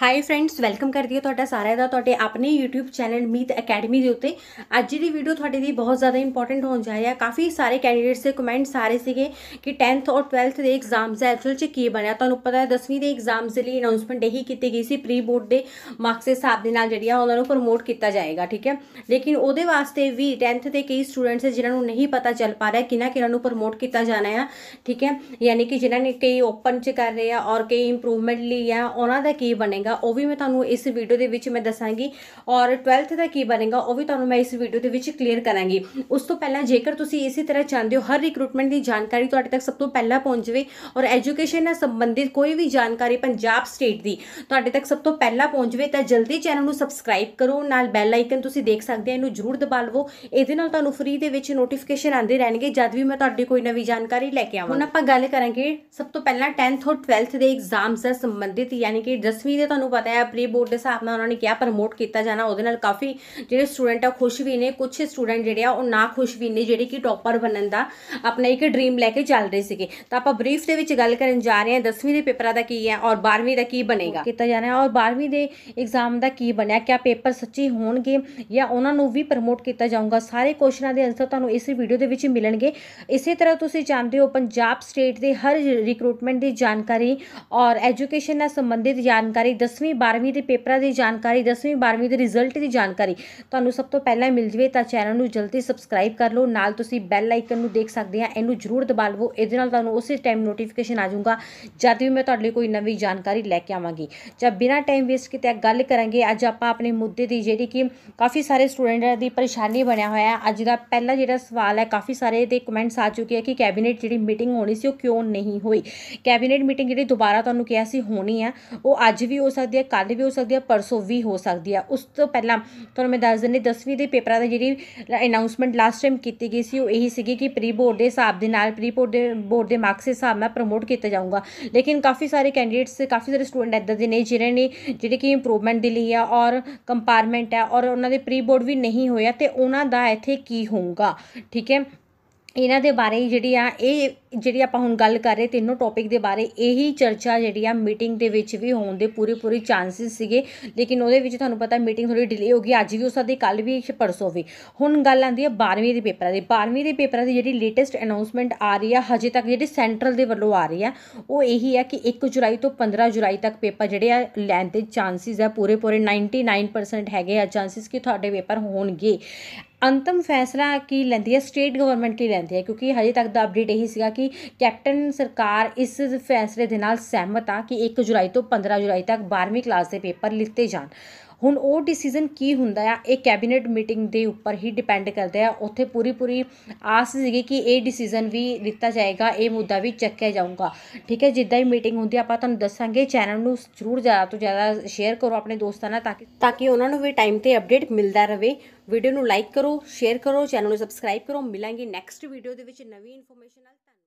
high friends welcome ਕਰਦੀ ਹਾਂ ਤੁਹਾਡਾ ਸਾਰਿਆਂ ਦਾ ਤੁਹਾਡੇ ਆਪਣੇ YouTube ਚੈਨਲ ਮੀਤ ਅਕੈਡਮੀ ਦੇ ਉੱਤੇ ਅੱਜ ਦੀ ਵੀਡੀਓ ਤੁਹਾਡੇ ਲਈ ਬਹੁਤ ਜ਼ਿਆਦਾ ਇੰਪੋਰਟੈਂਟ ਹੋਣ ਜਾ ਰਹੀ ਹੈ ਕਾਫੀ ਸਾਰੇ ਕੈਂਡੀਡੇਟਸ ਦੇ ਕਮੈਂਟਸ ਆ ਰਹੇ ਸੀਗੇ ਕਿ 10th ਔਰ 12th ਦੇ ਐਗਜ਼ਾਮਸ ਐਕਚੁਅਲ 'ਚ ਕੀ ਬਣਿਆ ਤੁਹਾਨੂੰ ਪਤਾ ਹੈ 10ਵੀਂ ਦੇ ਐਗਜ਼ਾਮਸ ਦੇ ਲਈ ਅਨਾਉਂਸਮੈਂਟ ਇਹੀ ਕੀਤੀ ਗਈ ਸੀ ਪ੍ਰੀ ਬੋਰਡ ਦੇ ਮਾਰਕਸ ਦੇ ਹਿਸਾਬ ਦੇ ਨਾਲ ਜਿਹੜੀ ਆ ਉਹਨਾਂ ਨੂੰ ਪ੍ਰਮੋਟ ਕੀਤਾ ਜਾਏਗਾ ਠੀਕ ਹੈ ਲੇਕਿਨ ਉਹਦੇ ਵਾਸਤੇ ਵੀ 10th ਦੇ ਕਈ ਸਟੂਡੈਂਟਸ ਹੈ ਜਿਨ੍ਹਾਂ ਨੂੰ ਨਹੀਂ ਪਤਾ ਚੱਲ ਪਾ ਰਿਹਾ ਕਿਨਾਂ ਕਿਨਾਂ ਨੂੰ ਪ੍ਰਮੋਟ ਕੀਤਾ ਜਾਣਾ ਹੈ ਠੀਕ ਹੈ ਯਾਨੀ ਕਿ ਜਿਨ੍ਹਾਂ ਨੇ ਕਈ ਓਪਨ 'ਚ ਕਰ ਰਹੇ ਆ ਔਰ ਕਈ ਇੰਪਰੂਵਮੈਂਟ ਲਈ ਆ ਉਹਨਾਂ ਦਾ ਕੀ ਬਣੇਗਾ ਬਣੇਗਾ ਉਹ ਵੀ ਮੈਂ ਤੁਹਾਨੂੰ ਇਸ ਵੀਡੀਓ ਦੇ ਵਿੱਚ ਮੈਂ ਦੱਸਾਂਗੀ ਔਰ 12th ਦਾ ਕੀ ਬਣੇਗਾ ਉਹ ਵੀ ਤੁਹਾਨੂੰ ਮੈਂ ਇਸ ਵੀਡੀਓ ਦੇ ਵਿੱਚ ਕਲੀਅਰ ਕਰਾਂਗੀ ਉਸ ਤੋਂ ਪਹਿਲਾਂ ਜੇਕਰ ਤੁਸੀਂ ਇਸੇ ਤਰ੍ਹਾਂ ਚਾਹੁੰਦੇ ਹੋ ਹਰ ਰਿਕਰੂਟਮੈਂਟ ਦੀ ਜਾਣਕਾਰੀ ਤੁਹਾਡੇ ਤੱਕ ਸਭ ਤੋਂ ਪਹਿਲਾਂ ਪਹੁੰਚ ਜਾਵੇ ਔਰ ਐਜੂਕੇਸ਼ਨ ਨਾਲ ਸੰਬੰਧਿਤ ਕੋਈ ਵੀ ਜਾਣਕਾਰੀ ਪੰਜਾਬ ਸਟੇਟ ਦੀ ਤੁਹਾਡੇ ਤੱਕ ਸਭ ਤੋਂ ਪਹਿਲਾਂ ਪਹੁੰਚ ਜਾਵੇ ਤਾਂ ਜਲਦੀ ਚੈਨਲ ਨੂੰ ਸਬਸਕ੍ਰਾਈਬ ਕਰੋ ਨਾਲ ਬੈਲ ਆਈਕਨ ਤੁਸੀਂ ਦੇਖ ਸਕਦੇ ਆ ਇਹਨੂੰ ਜ਼ਰੂਰ ਦਬਾ ਲਵੋ ਇਹਦੇ ਨਾਲ ਤੁਹਾਨੂੰ ਫ੍ਰੀ ਦੇ ਵਿੱਚ ਨੋਟੀਫਿਕੇਸ਼ਨ ਆਉਂਦੇ ਰਹਿਣਗੇ ਜਦ ਵੀ ਮੈਂ ਤੁਹਾਡੀ ਕੋਈ ਨਵੀਂ ਜਾਣਕਾਰੀ ਲੈ ਕੇ ਆਵਾਂ ਹੁਣ ਆਪਾਂ ਗੱਲ ਕਰਾਂਗੇ ਸਭ ਤੋਂ ਪਹਿਲਾਂ 10th ਔਰ 12th ਦੇ ਐਗਜ਼ਾਮਸ ਨਾਲ ਸੰਬੰਧਿਤ ਯਾਨੀ ਕਿ 10ਵੀਂ ਦੇ ਤੁਹਾਨੂੰ ਪਤਾ ਹੈ ਪ੍ਰੀ ਬੋਰਡ ਦੇ ਹਿਸਾਬ ਨਾਲ ਉਹਨਾਂ ਨੇ ਕਿਹਾ ਪ੍ਰਮੋਟ ਕੀਤਾ ਜਾਣਾ ਉਹਦੇ ਨਾਲ ਕਾਫੀ ਜਿਹੜੇ ਸਟੂਡੈਂਟ ਆ ਖੁਸ਼ ਵੀ ਨੇ ਕੁਝ ਸਟੂਡੈਂਟ ਜਿਹੜੇ ਆ ਉਹ ਨਾ ਖੁਸ਼ ਵੀ ਨੇ ਜਿਹੜੇ ਕਿ ਟੌਪਰ ਬਣਨ ਦਾ ਆਪਣਾ ਇੱਕ ਡ੍ਰੀਮ ਲੈ ਕੇ ਚੱਲ ਰਹੇ ਸੀਗੇ ਤਾਂ ਆਪਾਂ ਬਰੀਫ ਦੇ ਵਿੱਚ ਗੱਲ ਕਰਨ ਜਾ ਰਹੇ ਹਾਂ 10ਵੀਂ ਦੇ ਪੇਪਰਾਂ ਦਾ ਕੀ ਹੈ ਔਰ 12ਵੀਂ ਦਾ ਕੀ ਬਣੇਗਾ ਕੀਤਾ ਜਾਣਾ ਹੈ ਔਰ 12ਵੀਂ ਦੇ ਐਗਜ਼ਾਮ ਦਾ ਕੀ ਬਣਿਆ ਕਿਆ ਪੇਪਰ ਸੱਚੀ ਹੋਣਗੇ ਜਾਂ ਉਹਨਾਂ ਨੂੰ ਵੀ ਪ੍ਰਮੋਟ ਕੀਤਾ ਜਾਊਗਾ ਸਾਰੇ ਕੁਐਸਚਨਾਂ ਦੇ ਆਨਸਰ ਤੁਹਾਨੂੰ ਇਸ ਵੀਡੀਓ ਦੇ ਵਿੱਚ ਮਿਲਣਗੇ ਇਸੇ ਤਰ੍ਹਾਂ ਤੁਸੀਂ ਜਾਣਦੇ ਹੋ ਪੰਜਾਬ ਸਟੇਟ ਦੇ ਹਰ ਰਿਕਰੂਟਮੈਂਟ ਦੀ ਜਾਣਕਾਰੀ ਔਰ ਐਜੂਕੇਸ਼ਨ ਨਾਲ ਸੰਬੰਧਿਤ ਜਾਣਕਾਰੀ 10ਵੀਂ 12ਵੀਂ ਦੇ ਪੇਪਰਾਂ ਦੀ ਜਾਣਕਾਰੀ 10ਵੀਂ 12ਵੀਂ ਦੇ ਰਿਜ਼ਲਟ ਦੀ ਜਾਣਕਾਰੀ ਤੁਹਾਨੂੰ ਸਭ ਤੋਂ ਪਹਿਲਾਂ ਮਿਲ ਜਵੇ ਤਾਂ ਚੈਨਲ ਨੂੰ ਜਲਦੀ ਸਬਸਕ੍ਰਾਈਬ ਕਰ ਲਓ ਨਾਲ ਤੁਸੀਂ ਬੈਲ ਆਈਕਨ ਨੂੰ ਦੇਖ ਸਕਦੇ ਆ ਇਹਨੂੰ ਜ਼ਰੂਰ ਦਬਾ ਲਵੋ ਇਹਦੇ ਨਾਲ ਤੁਹਾਨੂੰ ਉਸੇ ਟਾਈਮ ਨੋਟੀਫਿਕੇਸ਼ਨ ਆ ਜਾਊਗਾ ਜਦ ਵੀ ਮੈਂ ਤੁਹਾਡੇ ਲਈ ਕੋਈ ਨਵੀਂ ਜਾਣਕਾਰੀ ਲੈ ਕੇ ਆਵਾਂਗੀ ਜਾਂ ਬਿਨਾਂ ਟਾਈਮ ਵੇਸਟ ਕੀਤੇ ਗੱਲ ਕਰਾਂਗੇ ਅੱਜ ਆਪਾਂ ਆਪਣੇ ਮੁੱਦੇ ਦੀ ਜਿਹੜੀ ਕਿ ਕਾਫੀ ਸਾਰੇ ਸਟੂਡੈਂਟਾਂ ਦੀ ਪਰੇਸ਼ਾਨੀ ਬਣਿਆ ਹੋਇਆ ਅੱਜ ਦਾ ਪਹਿਲਾ ਜਿਹੜਾ ਸਵਾਲ ਹੈ ਕਾਫੀ ਸਾਰੇ ਦੇ ਕਮੈਂਟਸ ਆ ਚੁੱਕੇ ਆ ਕਿ ਕੈਬਨਿਟ ਜਿਹੜੀ ਮੀਟਿੰਗ ਹੋਣੀ ਸੀ ਉਹ ਕਿਉਂ ਨਹੀਂ ਹੋਈ ਕੈਬਨਿਟ ਮੀਟਿੰਗ ਜਿਹੜੀ ਦੁਬਾਰਾ ਤੁਹਾਨੂੰ ਕਿਹਾ ਸੀ ਹੋਣੀ ਆ ਉਹ ਅੱਜ ਵੀ ਉਸ ਸਕਦੀ ਹੈ ਕੱਲ ਵੀ ਹੋ ਸਕਦੀ ਹੈ ਪਰਸੋਂ ਵੀ ਹੋ ਸਕਦੀ ਹੈ ਉਸ ਤੋਂ ਪਹਿਲਾਂ ਤੁਹਾਨੂੰ ਮੈਂ ਦੱਸ ਦਿੰਦੀ 10ਵੀਂ ਦੇ ਪੇਪਰਾਂ ਦਾ ਜਿਹੜੀ ਅਨਾਉਂਸਮੈਂਟ ਲਾਸਟ ਟਾਈਮ ਕੀਤੀ ਗਈ ਸੀ ਉਹ ਇਹੀ ਸੀਗੀ ਕਿ ਪ੍ਰੀ ਬੋਰਡ ਦੇ ਹਿਸਾਬ ਦੇ ਨਾਲ ਪ੍ਰੀ ਬੋਰਡ ਦੇ ਬੋਰਡ ਦੇ ਮਾਰਕਸ ਦੇ ਹਿਸਾਬ ਨਾਲ ਪ੍ਰਮੋਟ ਕੀਤਾ ਜਾਊਗਾ ਲੇਕਿਨ ਕਾਫੀ ਸਾਰੇ ਕੈਂਡੀਡੇਟਸ ਕਾਫੀ ਸਾਰੇ ਸਟੂਡੈਂਟ ਇਦਾਂ ਦੇ ਨੇ ਜਿਹੜੇ ਨੇ ਜਿਹੜੇ ਕਿ ਇੰਪਰੂਵਮੈਂਟ ਦੇ ਲਈ ਆ ਔਰ ਕੰਪਾਰਟਮੈਂਟ ਹੈ ਔਰ ਉਹਨਾਂ ਦੇ ਪ੍ਰੀ ਬੋਰਡ ਵੀ ਨਹੀਂ ਹੋਇਆ ਤੇ ਉਹਨਾਂ ਦਾ ਇੱਥੇ ਕੀ ਹੋਊਗਾ ਠੀਕ ਹੈ ਇਹਨਾਂ ਦੇ ਬਾਰੇ ਜਿਹੜੀ ਆ ਇਹ ਜਿਹੜੀ ਆਪਾਂ ਹੁਣ ਗੱਲ ਕਰ ਰਹੇ ਤਿੰਨੋਂ ਟੌਪਿਕ ਦੇ ਬਾਰੇ ਇਹੀ ਚਰਚਾ ਜਿਹੜੀ ਆ ਮੀਟਿੰਗ ਦੇ ਵਿੱਚ ਵੀ ਹੋਣ ਦੇ ਪੂਰੇ ਪੂਰੇ ਚਾਂਸਸ ਸੀਗੇ ਲੇਕਿਨ ਉਹਦੇ ਵਿੱਚ ਤੁਹਾਨੂੰ ਪਤਾ ਮੀਟਿੰਗ ਥੋੜੀ ਡਿਲੇ ਹੋ ਗਈ ਅੱਜ ਵੀ ਹੋ ਸਕਦੀ ਕੱਲ ਵੀ ਪਰਸੋਂ ਵੀ ਹੁਣ ਗੱਲ ਆਂਦੀ ਆ 12ਵੀਂ ਦੇ ਪੇਪਰਾਂ ਦੀ 12ਵੀਂ ਦੇ ਪੇਪਰਾਂ ਦੀ ਜਿਹੜੀ ਲੇਟੈਸਟ ਅਨਾਉਂਸਮੈਂਟ ਆ ਰਹੀ ਆ ਹਜੇ ਤੱਕ ਜਿਹੜੀ ਸੈਂਟਰਲ ਦੇ ਵੱਲੋਂ ਆ ਰਹੀ ਆ ਉਹ ਇਹੀ ਆ ਕਿ 1 ਜੁਲਾਈ ਤੋਂ 15 ਜੁਲਾਈ ਤੱਕ ਪੇਪਰ ਜਿਹੜੇ ਆ ਲੈਣ ਦੇ ਚਾਂਸਸ ਆ ਪੂਰੇ ਪੂਰੇ 99% ਹੈਗੇ ਆ ਚਾਂਸਸ ਕਿ ਤੁਹਾਡੇ ਪੇਪਰ ਹੋਣਗੇ ਅੰਤਮ ਫੈਸਲਾ ਕੀ ਲੈਂਦੀ ਹੈ ਸਟੇਟ ਗਵਰਨਮੈਂਟ ਹੀ ਲੈਂਦੀ ਹੈ ਕਿਉਂਕਿ ਹਜੇ ਤੱਕ ਦਾ ਅਪਡੇਟ ਇਹੀ ਸੀਗਾ ਕਿ ਕੈਪਟਨ ਸਰਕਾਰ ਇਸ ਫੈਸਲੇ ਦੇ ਨਾਲ ਸਹਿਮਤ ਆ ਕਿ 1 ਜੁਲਾਈ ਤੋਂ 15 ਜੁਲਾਈ ਤੱਕ 12ਵੀਂ ਕਲਾਸ ਦੇ ਪੇਪਰ ਲਿੱਤੇ ਜਾਣ ਹੁਣ ਉਹ ਡਿਸੀਜਨ ਕੀ ਹੁੰਦਾ ਆ ਇਹ ਕੈਬਨਿਟ ਮੀਟਿੰਗ ਦੇ ਉੱਪਰ ਹੀ ਡਿਪੈਂਡ ਕਰਦਾ ਆ ਉੱਥੇ ਪੂਰੀ ਪੂਰੀ ਆਸ ਸੀਗੀ ਕਿ ਇਹ ਡਿਸੀਜਨ ਵੀ ਲਿੱਤਾ ਜਾਏਗਾ ਇਹ ਮੁੱਦਾ ਵੀ ਚੱਕਿਆ ਜਾਊਗਾ ਠੀਕ ਹੈ ਜਿੱਦਾਂ ਹੀ ਮੀਟਿੰਗ ਹੁੰਦੀ ਆਪਾਂ ਤੁਹਾਨੂੰ ਦੱਸਾਂਗੇ ਚੈਨਲ ਨੂੰ ਜ਼ਰੂਰ ਜ਼ਿਆਦਾ ਤੋਂ ਜ਼ਿਆਦਾ ਸ਼ੇਅਰ ਕਰੋ ਆਪਣੇ ਦੋਸਤਾਂ ਨਾਲ ਤਾਂ ਕਿ ਤਾਂ ਕਿ ਉਹਨਾਂ ਨੂੰ ਵੀ ਟਾਈਮ ਤੇ ਅਪਡੇਟ ਮਿਲਦਾ ਰਹੇ ਵੀਡੀਓ ਨੂੰ ਲਾਈਕ ਕਰੋ ਸ਼ੇਅਰ ਕਰੋ ਚੈਨਲ ਨੂੰ ਸਬਸਕ੍ਰਾਈਬ ਕਰੋ ਮਿਲਾਂਗੇ ਨੈਕਸਟ ਵੀਡੀਓ ਦੇ ਵਿੱਚ ਨਵੀਂ ਇਨਫੋਰਮੇਸ਼ਨ ਨਾਲ